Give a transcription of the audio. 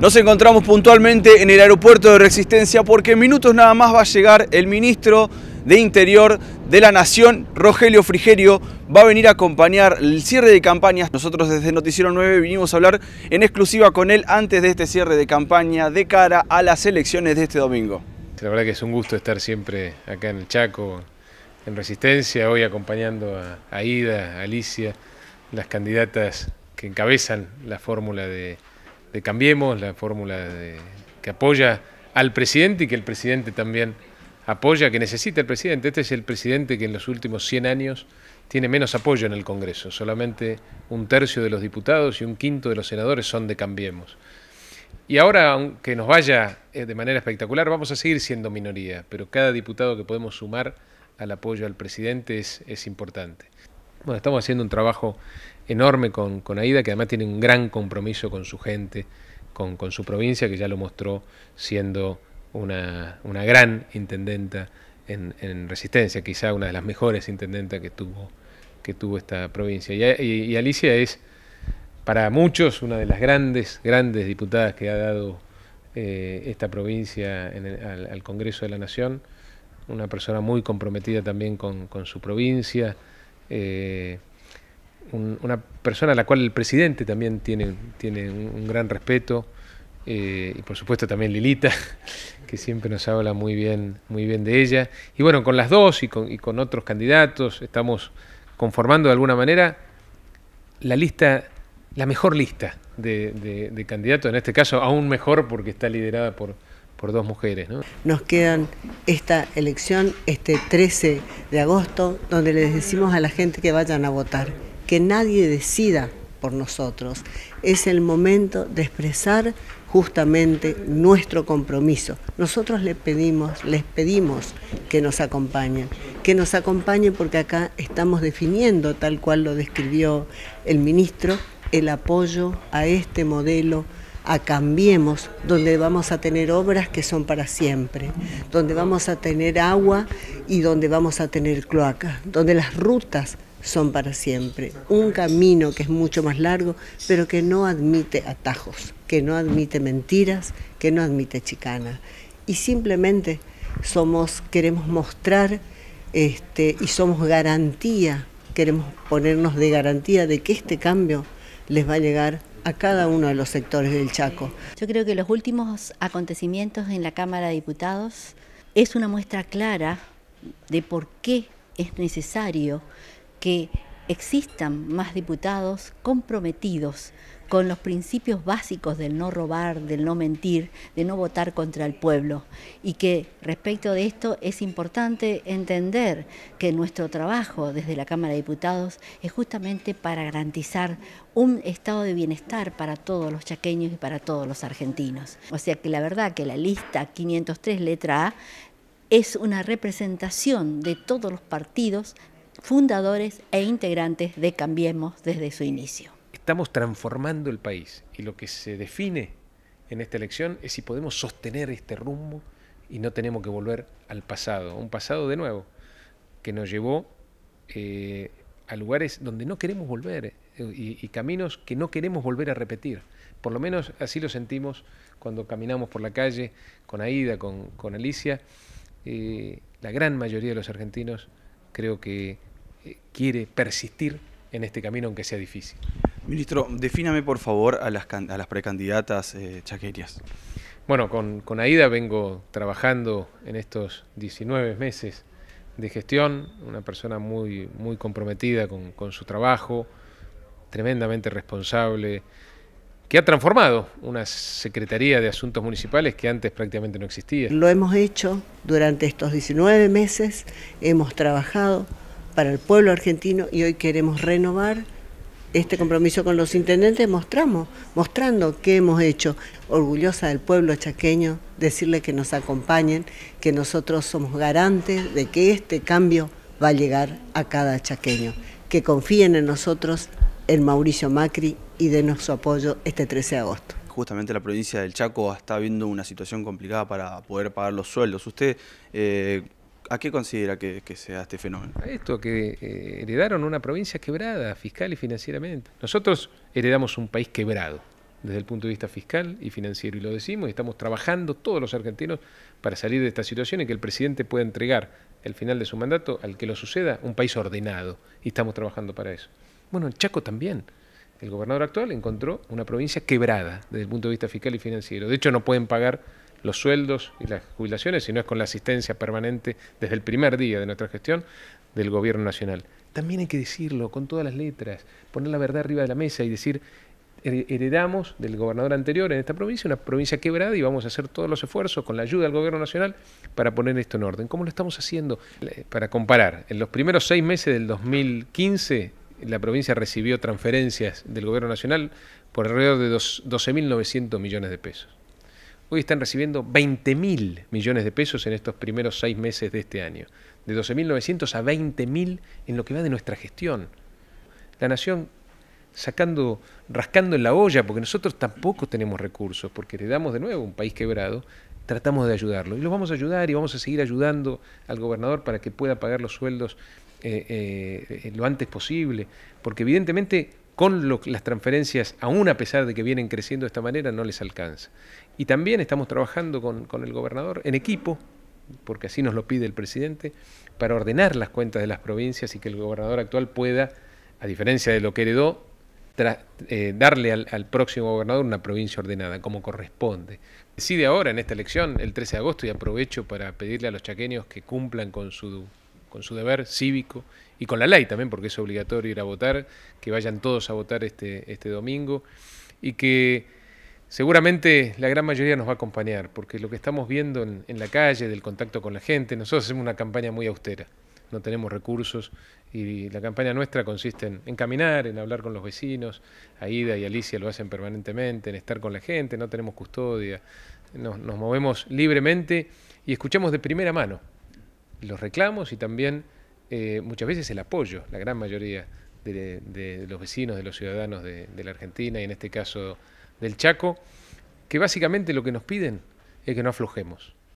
Nos encontramos puntualmente en el aeropuerto de Resistencia porque en minutos nada más va a llegar el ministro de Interior de la Nación, Rogelio Frigerio, va a venir a acompañar el cierre de campañas. Nosotros desde Noticiero 9 vinimos a hablar en exclusiva con él antes de este cierre de campaña de cara a las elecciones de este domingo. La verdad que es un gusto estar siempre acá en el Chaco, en Resistencia, hoy acompañando a Aida, a Alicia, las candidatas que encabezan la fórmula de de Cambiemos, la fórmula que apoya al presidente y que el presidente también apoya, que necesita el presidente. Este es el presidente que en los últimos 100 años tiene menos apoyo en el Congreso. Solamente un tercio de los diputados y un quinto de los senadores son de Cambiemos. Y ahora, aunque nos vaya eh, de manera espectacular, vamos a seguir siendo minoría, pero cada diputado que podemos sumar al apoyo al presidente es importante. Bueno, estamos haciendo un trabajo enorme con, AIDA, que además tiene un gran compromiso con su gente, con, su provincia, que ya lo mostró siendo una, gran intendenta en, Resistencia, quizá una de las mejores intendentas que tuvo, que tuvo esta provincia. Y, Alicia es, para muchos, una de las grandes, grandes diputadas que ha dado eh, esta provincia al, Congreso de la Nación, una persona muy comprometida también con su provincia. Eh, una persona a la cual el presidente también tiene, tiene un, gran respeto, eh, y por supuesto también Lilita, que siempre nos habla muy bien, muy bien de ella. Y bueno, con las dos y con, otros candidatos estamos conformando de alguna manera la lista, la mejor lista de, candidatos, en este caso aún mejor porque está liderada por, por dos mujeres. Nos quedan esta elección, este 13 de agosto, donde les decimos a la gente que vayan a votar, que nadie decida por nosotros. Es el momento de expresar justamente nuestro compromiso. Nosotros les pedimos, les pedimos que nos acompañen, que nos acompañen porque acá estamos definiendo, tal cual lo describió el ministro, el apoyo a este modelo a Cambiemos, donde vamos a tener obras que son para siempre, donde vamos a tener agua y donde vamos a tener cloacas, donde las rutas son para siempre. Un camino que es mucho más largo, pero que no admite atajos, que no admite mentiras, que no admite chicana. Y simplemente somos, queremos mostrar este, y somos garantía, queremos ponernos de garantía de que este cambio les va a llegar a cada uno de los sectores del Chaco. Yo creo que los últimos acontecimientos en la Cámara de Diputados es una muestra clara de por qué es necesario que existan más diputados comprometidos con los principios básicos del no robar, del no mentir, de no votar contra el pueblo. Y que respecto de esto es importante entender que nuestro trabajo desde la Cámara de Diputados es justamente para garantizar un estado de bienestar para todos los chaqueños y para todos los argentinos. O sea que la verdad que la lista 503 letra A es una representación de todos los partidos fundadores e integrantes de Cambiemos desde su inicio. Estamos transformando el país y lo que se define en esta elección es si podemos sostener este rumbo y no tenemos que volver al pasado, un pasado de nuevo que nos llevó eh, a lugares donde no queremos volver eh, y, caminos que no queremos volver a repetir. Por lo menos así lo sentimos cuando caminamos por la calle con Aida, con, Alicia. Eh, la gran mayoría de los argentinos creo que quiere persistir en este camino, aunque sea difícil. Ministro, defíname por favor a las, precandidatas eh, Bueno, con, AIDA vengo trabajando en estos 19 meses de gestión, una persona muy, comprometida con, con su trabajo, tremendamente responsable, que ha transformado una Secretaría de Asuntos Municipales que antes prácticamente no existía. Lo hemos hecho durante estos 19 meses, hemos trabajado para el pueblo argentino y hoy queremos renovar este compromiso con los intendentes, mostramos, mostrando qué hemos hecho. Orgullosa del pueblo chaqueño, decirle que nos acompañen, que nosotros somos garantes de que este cambio va a llegar a cada chaqueño. Que confíen en nosotros, en Mauricio Macri, y denos su apoyo este 13 de agosto. Justamente la provincia del Chaco está viendo una situación complicada para poder pagar los sueldos. Usted. Eh, ¿A qué considera que, sea este fenómeno? A esto, que eh, heredaron una provincia quebrada fiscal y financieramente. Nosotros heredamos un país quebrado desde el punto de vista fiscal y financiero, y lo decimos, y estamos trabajando todos los argentinos para salir de esta situación y que el presidente pueda entregar el final de su mandato al que lo suceda un país ordenado, y estamos trabajando para eso. Bueno, en Chaco también. El gobernador actual encontró una provincia quebrada desde el punto de vista fiscal y financiero. De hecho, no pueden pagar los sueldos y las jubilaciones, sino es con la asistencia permanente desde el primer día de nuestra gestión del Gobierno Nacional. También hay que decirlo con todas las letras, poner la verdad arriba de la mesa y decir, heredamos del gobernador anterior en esta provincia, una provincia quebrada y vamos a hacer todos los esfuerzos con la ayuda del gobierno nacional para poner esto en orden. ¿Cómo lo estamos haciendo? Para comparar, en los primeros seis meses del 2015 la provincia recibió transferencias del gobierno nacional por alrededor de 12.900 millones de pesos. Hoy están recibiendo 20 mil millones de pesos en estos primeros seis meses de este año. De 12.900 a mil en lo que va de nuestra gestión. La nación sacando, rascando en la olla, porque nosotros tampoco tenemos recursos, porque le damos de nuevo un país quebrado, tratamos de ayudarlo. Y los vamos a ayudar y vamos a seguir ayudando al gobernador para que pueda pagar los sueldos eh, eh, lo antes posible, porque evidentemente con las transferencias, aún a pesar de que vienen creciendo de esta manera, no les alcanza. Y también estamos trabajando con, el gobernador en equipo, porque así nos lo pide el presidente, para ordenar las cuentas de las provincias y que el gobernador actual pueda, a diferencia de lo que heredó, eh, darle al, al, próximo gobernador una provincia ordenada, como corresponde. Decide ahora, en esta elección, el 13 de agosto, y aprovecho para pedirle a los chaqueños que cumplan con su con su deber cívico y con la ley también, porque es obligatorio ir a votar, que vayan todos a votar este, este domingo y que seguramente la gran mayoría nos va a acompañar, porque lo que estamos viendo en, la calle, del contacto con la gente, nosotros hacemos una campaña muy austera, no tenemos recursos y la campaña nuestra consiste en, caminar, en hablar con los vecinos, Aida y Alicia lo hacen permanentemente, en estar con la gente, no tenemos custodia, nos, nos movemos libremente y escuchamos de primera mano los reclamos y también eh, muchas veces el apoyo, la gran mayoría de, los vecinos, de los ciudadanos de, la Argentina y en este caso del Chaco, que básicamente lo que nos piden es que no aflojemos,